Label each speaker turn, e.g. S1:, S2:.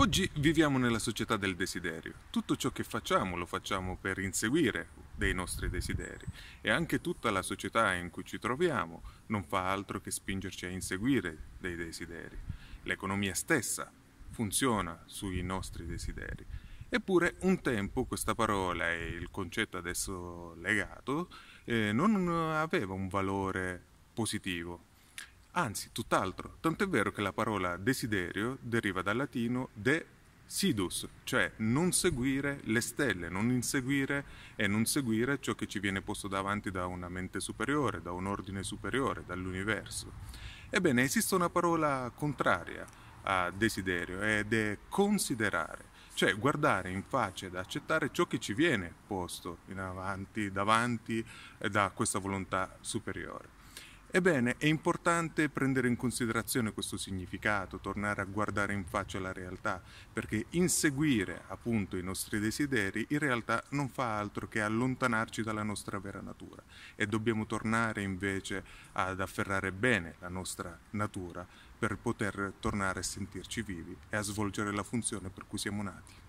S1: Oggi viviamo nella società del desiderio. Tutto ciò che facciamo lo facciamo per inseguire dei nostri desideri e anche tutta la società in cui ci troviamo non fa altro che spingerci a inseguire dei desideri. L'economia stessa funziona sui nostri desideri. Eppure un tempo questa parola e il concetto adesso legato eh, non aveva un valore positivo, anzi tutt'altro, tant'è vero che la parola desiderio deriva dal latino de sidus, cioè non seguire le stelle, non inseguire e non seguire ciò che ci viene posto davanti da una mente superiore, da un ordine superiore, dall'universo. Ebbene, esiste una parola contraria a desiderio ed è considerare, cioè guardare in faccia ed accettare ciò che ci viene posto avanti, davanti eh, da questa volontà superiore. Ebbene, è importante prendere in considerazione questo significato, tornare a guardare in faccia la realtà, perché inseguire appunto i nostri desideri in realtà non fa altro che allontanarci dalla nostra vera natura e dobbiamo tornare invece ad afferrare bene la nostra natura per poter tornare a sentirci vivi e a svolgere la funzione per cui siamo nati.